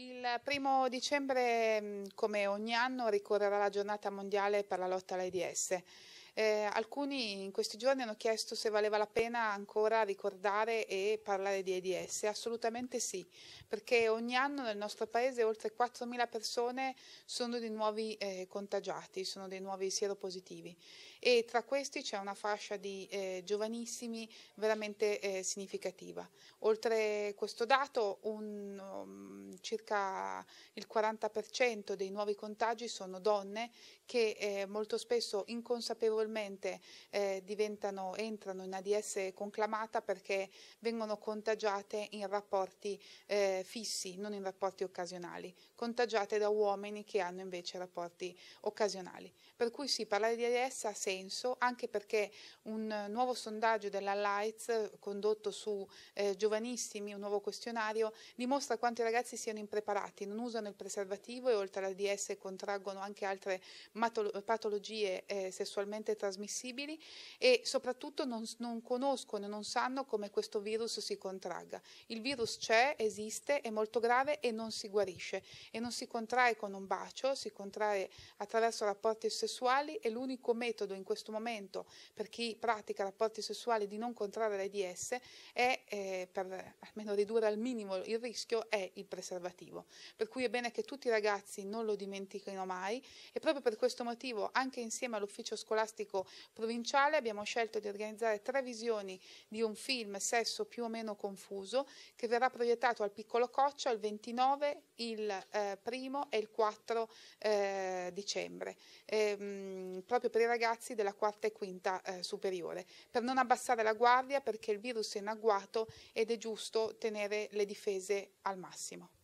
Il primo dicembre, mm, come ogni anno, ricorrerà la giornata mondiale per la lotta all'AIDS. Eh, alcuni in questi giorni hanno chiesto se valeva la pena ancora ricordare e parlare di AIDS. Assolutamente sì, perché ogni anno nel nostro paese oltre 4.000 persone sono dei nuovi eh, contagiati, sono dei nuovi sieropositivi e tra questi c'è una fascia di eh, giovanissimi veramente eh, significativa. Oltre questo dato, un, um, circa il 40% dei nuovi contagi sono donne che eh, molto spesso inconsapevolmente eventualmente eh, entrano in ADS conclamata perché vengono contagiate in rapporti eh, fissi, non in rapporti occasionali, contagiate da uomini che hanno invece rapporti occasionali. Per cui sì, parlare di ADS ha senso, anche perché un nuovo sondaggio della Lights condotto su eh, giovanissimi, un nuovo questionario, dimostra quanto i ragazzi siano impreparati, non usano il preservativo e oltre all'ADS contraggono anche altre patologie eh, sessualmente trasmissibili e soprattutto non, non conoscono e non sanno come questo virus si contragga. Il virus c'è, esiste, è molto grave e non si guarisce e non si contrae con un bacio, si contrae attraverso rapporti sessuali e l'unico metodo in questo momento per chi pratica rapporti sessuali di non contrarre l'AIDS è, eh, per almeno ridurre al minimo il rischio, è il preservativo. Per cui è bene che tutti i ragazzi non lo dimentichino mai e proprio per questo motivo anche insieme all'ufficio scolastico scolastico provinciale abbiamo scelto di organizzare tre visioni di un film sesso più o meno confuso che verrà proiettato al Piccolo Coccio il 29, il eh, e il 4 eh, dicembre, eh, proprio per i ragazzi della quarta e quinta eh, superiore, per non abbassare la guardia perché il virus è in agguato ed è giusto tenere le difese al massimo.